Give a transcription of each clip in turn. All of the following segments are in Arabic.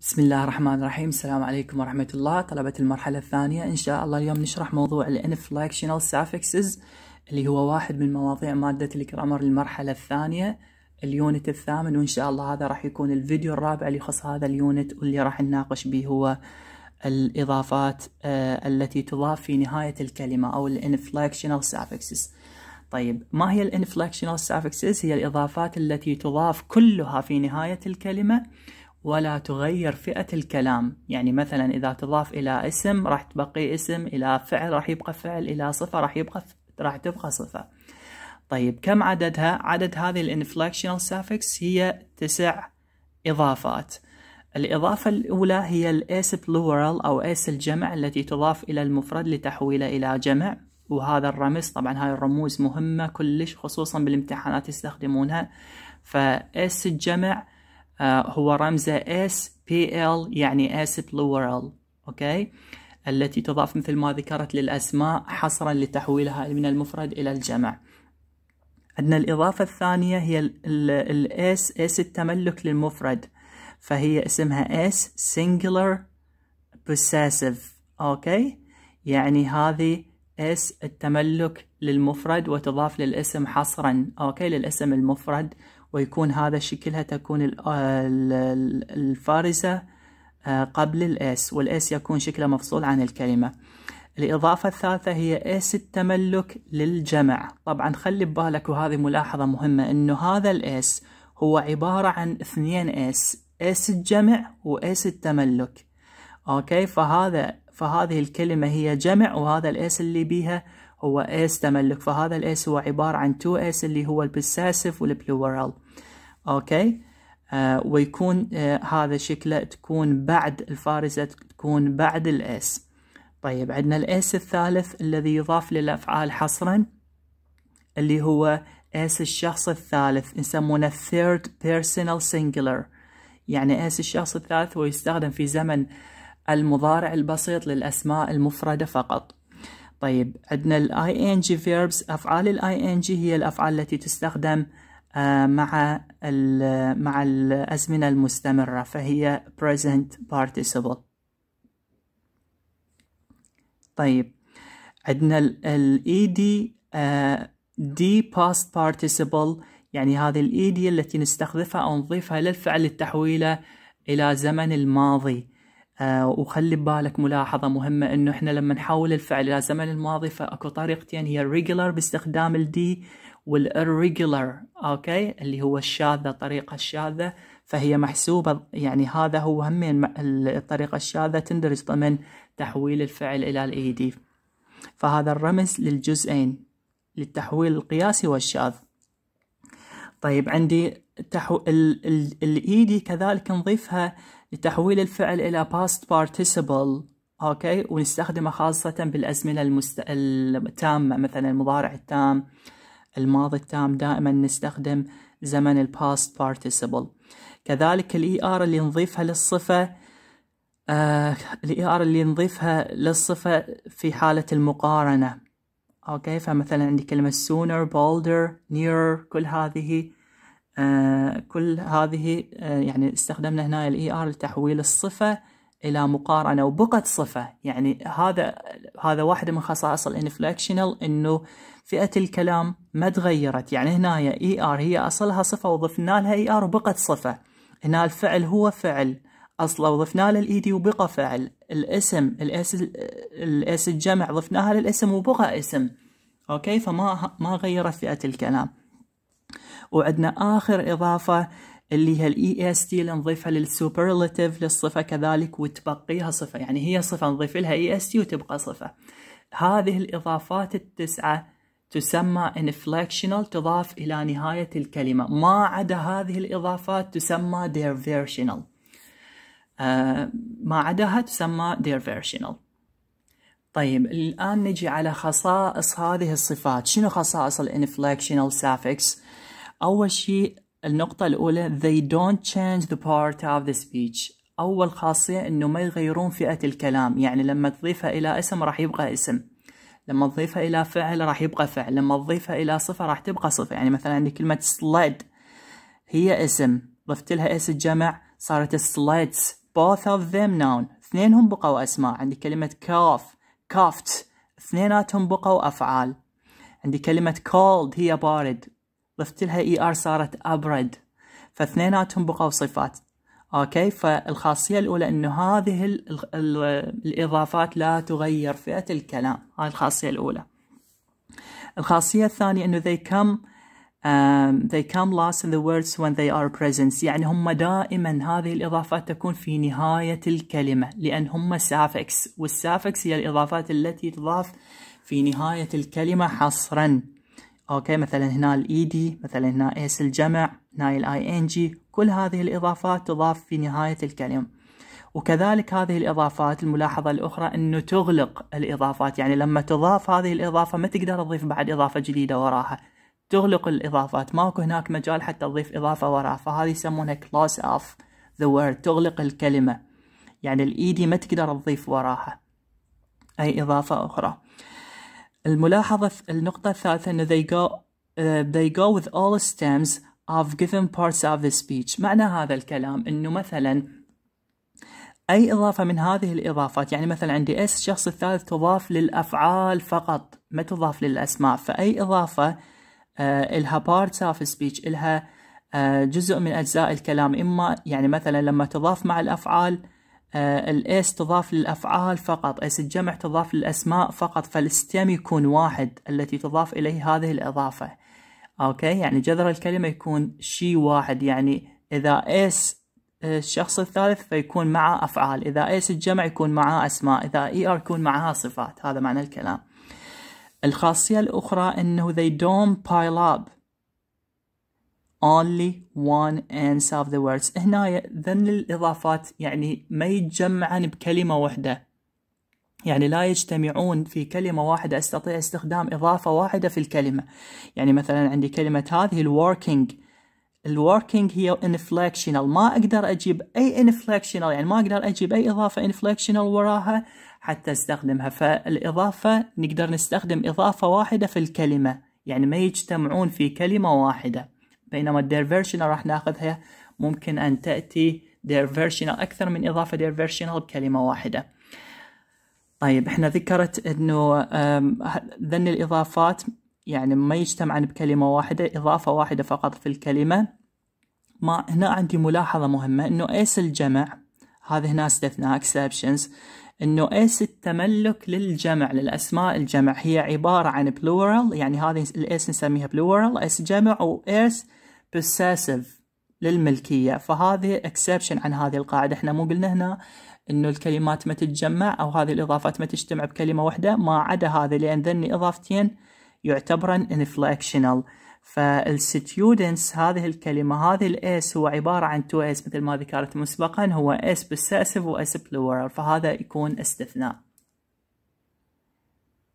بسم الله الرحمن الرحيم السلام عليكم ورحمة الله طلبة المرحلة الثانية إن شاء الله اليوم نشرح موضوع Inflectional suffixes اللي هو واحد من مواضيع مادة الكرامر المرحلة الثانية اليونت الثامن وإن شاء الله هذا راح يكون الفيديو الرابع اللي يخص هذا اليونت واللي راح نناقش به هو الإضافات آه، التي تضاف في نهاية الكلمة أو Inflectional suffixes طيب ما هي Inflectional suffixes هي الإضافات التي تضاف كلها في نهاية الكلمة ولا تغير فئة الكلام يعني مثلا إذا تضاف إلى اسم راح تبقي اسم إلى فعل راح يبقى فعل إلى صفة راح يبقى راح تبقى صفة طيب كم عددها؟ عدد هذه الانفلكشنال suffix هي تسع إضافات الإضافة الأولى هي الاس plural أو اس الجمع التي تضاف إلى المفرد لتحويله إلى جمع وهذا الرمز طبعا هاي الرموز مهمة كلش خصوصا بالامتحانات يستخدمونها فاس الجمع آه، هو رمزه رمز SPL يعني اس Lower أوكي التي تضاف مثل ما ذكرت للأسماء حصرا لتحويلها من المفرد إلى الجمع عندنا الإضافة الثانية هي الإس إس التملك للمفرد فهي اسمها إس singular possessive أوكي يعني هذه إس التملك للمفرد وتضاف للاسم حصرا أوكي للاسم المفرد ويكون هذا شكلها تكون آه، الفارزة آه، قبل الاس والاس يكون شكله مفصول عن الكلمة الإضافة الثالثة هي اس التملك للجمع طبعا خلي ببالك وهذه ملاحظة مهمة أنه هذا الاس هو عبارة عن اثنين اس اس الجمع واس التملك اوكي فهذا فهذه الكلمة هي جمع وهذا الاس اللي بيها هو اس تملك فهذا الاس هو عبارة عن 2 اس اللي هو البساسف والبلورال اوكي آه uh, ويكون آه هذا شكله تكون بعد الفارزة تكون بعد الاس طيب عندنا الاس الثالث الذي يضاف للافعال حصرا اللي هو اس الشخص الثالث يسمونه third personal singular يعني اس الشخص الثالث هو يستخدم في زمن المضارع البسيط للأسماء المفردة فقط طيب عندنا الـ ing verbs افعال الـ ing هي الافعال التي تستخدم آه، مع الـ مع الازمنه المستمره فهي present participle طيب عندنا الـ دي آه، d past participle يعني هذه الـ ed التي نستخدمها او نضيفها للفعل لتحويله الى زمن الماضي آه، وخلي ببالك ملاحظة مهمة انه احنا لما نحول الفعل الى زمن الماضي فاكو طريقتين هي الريجولر باستخدام الدي والirregular اوكي اللي هو الشاذة الطريقة الشاذة فهي محسوبة يعني هذا هو همين الطريقة الشاذة تندرج ضمن تحويل الفعل إلى الايدي دي فهذا الرمز للجزئين للتحويل القياسي والشاذ طيب عندي التحو... الاي دي e كذلك نضيفها لتحويل الفعل إلى past participle أوكي ونستخدمه خاصة بالأزمنة المست... التامة مثلا المضارع التام الماضي التام دائما نستخدم زمن الباست participle كذلك الاي ار e اللي نضيفها للصفة آه، الاي ار e اللي نضيفها للصفة في حالة المقارنة اوكي فمثلا عندي كلمة sooner bolder nearer كل هذه آه، كل هذه آه، يعني استخدمنا هنا الاي ار e لتحويل الصفه الى مقارنه وبقت صفه يعني هذا هذا واحده من خصائص الانفلكشنال انه فئه الكلام ما تغيرت يعني هنا اي ار e هي اصلها صفه وضفنا لها اي e ار وبقت صفه هنا الفعل هو فعل اصله وضفنا له الاي دي وبقى فعل الاسم الاس الاس الجمع ضفناها للاسم وبقى اسم اوكي فما ما غيرت فئه الكلام وعندنا آخر إضافة اللي هي الاي اس e تي اللي نضيفها للسوبرلاتيف للصفة كذلك وتبقيها صفة يعني هي صفة نضيف لها اي اس تي وتبقى صفة هذه الإضافات التسعة تسمى inflectional تضاف إلى نهاية الكلمة ما عدا هذه الإضافات تسمى derivational آه، ما عداها تسمى derivational طيب الآن نجي على خصائص هذه الصفات شنو خصائص الانفليكشنال suffix أول شيء النقطة الأولى they don't change the part of the speech أول خاصية إنه ما يغيرون فئة الكلام يعني لما تضيفها إلى اسم راح يبقى اسم لما تضيفها إلى فعل راح يبقى فعل لما تضيفها إلى صفة راح تبقى صفة يعني مثلا عندي كلمة sled هي اسم ضفت لها اس الجمع صارت sleds both of them noun اثنينهم بقوا أسماء عندي كلمة cough coughed اثنيناتهم بقوا أفعال عندي كلمة cold هي بارد ضفت لها اي e ار صارت ابرد فاثنيناتهم بقوا صفات اوكي فالخاصيه الاولى انه هذه الـ الـ الاضافات لا تغير فئه الكلام هاي الخاصيه الاولى الخاصيه الثانيه انه they come um, they come last in the words when they are present يعني هم دائما هذه الإضافات تكون في نهاية الكلمة لأن هم سافكس والسافكس هي الإضافات التي تضاف في نهاية الكلمة حصرا اوكي مثلا هنا الاي دي e مثلا هنا اس الجمع هنا الاي ان جي كل هذه الاضافات تضاف في نهاية الكلمة وكذلك هذه الاضافات الملاحظة الاخرى انه تغلق الاضافات يعني لما تضاف هذه الاضافة ما تقدر تضيف بعد اضافة جديدة وراها تغلق الاضافات ماكو هناك مجال حتى تضيف اضافة وراها فهذه يسمونها كلوز اوف ذا word تغلق الكلمة يعني الاي دي e ما تقدر تضيف وراها اي اضافة اخرى الملاحظة النقطة الثالثة أن they go uh, they go with all stems of given parts of the speech معنى هذا الكلام أنه مثلا أي إضافة من هذه الإضافات يعني مثلا عندي اس الشخص الثالث تضاف للأفعال فقط ما تضاف للأسماء فأي إضافة uh, إلها parts of speech إلها uh, جزء من أجزاء الكلام إما يعني مثلا لما تضاف مع الأفعال آه، الاس تضاف للأفعال فقط اس الجمع تضاف للأسماء فقط فالستيم يكون واحد التي تضاف إليه هذه الإضافة أوكي يعني جذر الكلمة يكون شي واحد يعني إذا اس آه، الشخص الثالث فيكون معه أفعال إذا اس الجمع يكون معه أسماء إذا اي ار يكون معها صفات هذا معنى الكلام الخاصية الأخرى أنه they don't pile up only one ends of the words هنا ذن الإضافات يعني ما يتجمعن بكلمة واحدة يعني لا يجتمعون في كلمة واحدة أستطيع استخدام إضافة واحدة في الكلمة يعني مثلا عندي كلمة هذه الworking الworking هي inflectional ما أقدر أجيب أي inflectional يعني ما أقدر أجيب أي إضافة inflectional وراها حتى استخدمها فالإضافة نقدر نستخدم إضافة واحدة في الكلمة يعني ما يجتمعون في كلمة واحدة بينما الديرفيرشنال راح ناخذها ممكن أن تأتي ديرفيرشنال أكثر من إضافة ديرفيرشنال بكلمة واحدة طيب احنا ذكرت انه ذن الإضافات يعني ما يجتمعن بكلمة واحدة إضافة واحدة فقط في الكلمة ما هنا عندي ملاحظة مهمة انه ايس الجمع هذا هنا استثناء اكسبشنز انه اس التملك للجمع للاسماء الجمع هي عباره عن بلورال يعني هذه الاس نسميها بلورال اس جمع واس بوسيسيف للملكيه فهذه اكسبشن عن هذه القاعده احنا مو قلنا هنا انه الكلمات ما تتجمع او هذه الاضافات ما تجتمع بكلمه واحده ما عدا هذه لان ذني اضافتين يعتبرن inflectional فالستيودنتس هذه الكلمة هذه الاس هو عبارة عن 2 اس مثل ما ذكرت مسبقا هو اس بالسأسف واس بلورال فهذا يكون استثناء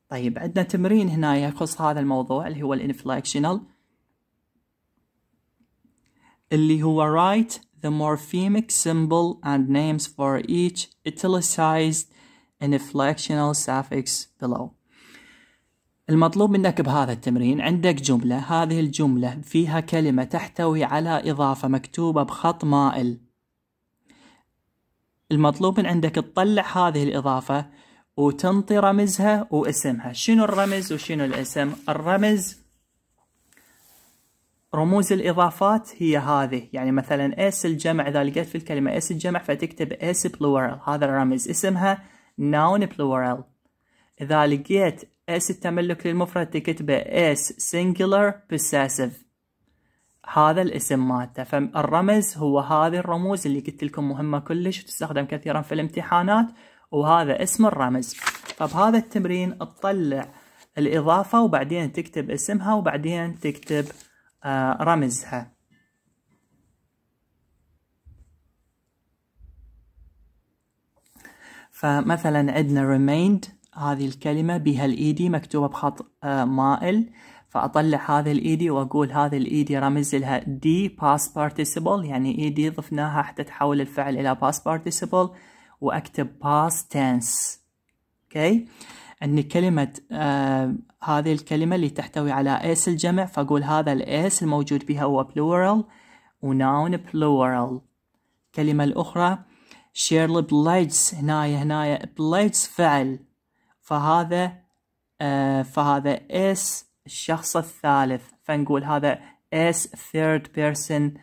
طيب عندنا تمرين هنا يخص هذا الموضوع اللي هو الانفليكشنال اللي هو write the morphemic symbol and names for each italicized inflectional suffix below المطلوب منك بهذا التمرين عندك جملة هذه الجملة فيها كلمة تحتوي على إضافة مكتوبة بخط مائل المطلوب من عندك تطلع هذه الإضافة وتنطي رمزها واسمها شنو الرمز وشنو الاسم الرمز رموز الإضافات هي هذه يعني مثلا اس الجمع إذا لقيت في الكلمة اس الجمع فتكتب اس plural هذا الرمز اسمها noun plural إذا لقيت اس التملك للمفرد تكتبه اس singular possessive هذا الاسم مالته فالرمز هو هذه الرموز اللي قلت لكم مهمة كلش وتستخدم كثيرا في الامتحانات وهذا اسم الرمز فبهذا التمرين تطلع الإضافة وبعدين تكتب اسمها وبعدين تكتب آه، رمزها فمثلا عندنا remained هذه الكلمة بها الإيدي مكتوبة بخط آه، مائل فأطلع هذا الإيدي وأقول هذا الإيدي رمز لها دي past participle يعني إيدي ضفناها حتى تحول الفعل إلى past participle وأكتب past tense أوكي أن كلمة آه هذه الكلمة اللي تحتوي على اس الجمع فأقول هذا الاس الموجود بها هو plural وناون plural كلمة الأخرى شيرل بليدز هنايا هنايا بليدز فعل فهذا آه، فهذا اس الشخص الثالث فنقول هذا اس ثيرد بيرسون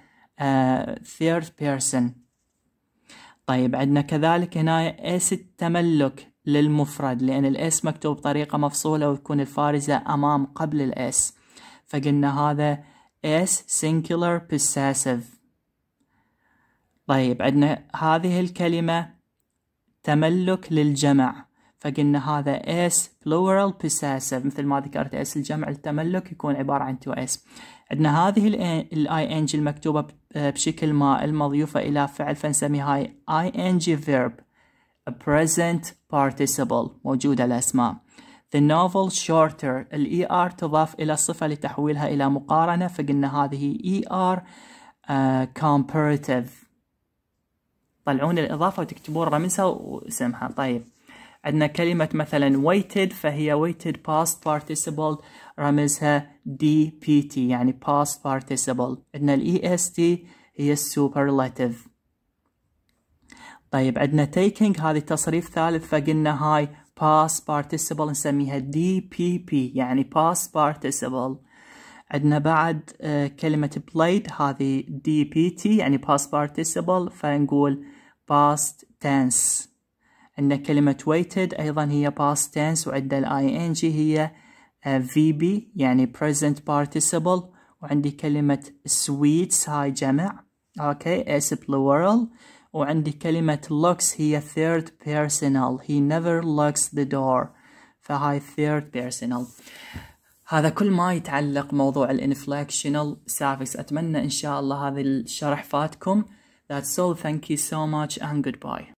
ثيرد بيرسون طيب عندنا كذلك هنا اس التملك للمفرد لأن الاس مكتوب بطريقة مفصولة وتكون الفارزة أمام قبل الاس فقلنا هذا اس singular possessive طيب عندنا هذه الكلمة تملك للجمع فقلنا هذا S plural possessive مثل ما ذكرت S الجمع التملك يكون عبارة عن 2S عندنا هذه ال ing المكتوبة بشكل ما المضيوفة إلى فعل فنسميها ing verb a present participle موجودة الأسماء The novel shorter ال ER تضاف إلى الصفة لتحويلها إلى مقارنة فقلنا هذه ER uh, comparative طلعون الإضافة وتكتبون رمزها واسمها طيب عندنا كلمة مثلا weighted فهي weighted past participle رمزها DPT يعني past participle عندنا ال EST هي superlative طيب عندنا taking هذه تصريف ثالث فقلنا هاي past participle نسميها DPP يعني past participle عندنا بعد كلمة played هذه DPT يعني past participle فنقول past tense عندنا كلمة waited أيضا هي past tense وعند ال ing هي VB يعني present participle وعندي كلمة sweets هاي جمع اوكي اس plural وعندي كلمة looks هي third personal he never locks the door فهاي third personal هذا كل ما يتعلق موضوع الانفلكشنال suffix أتمنى إن شاء الله هذا الشرح فاتكم That's all thank you so much and goodbye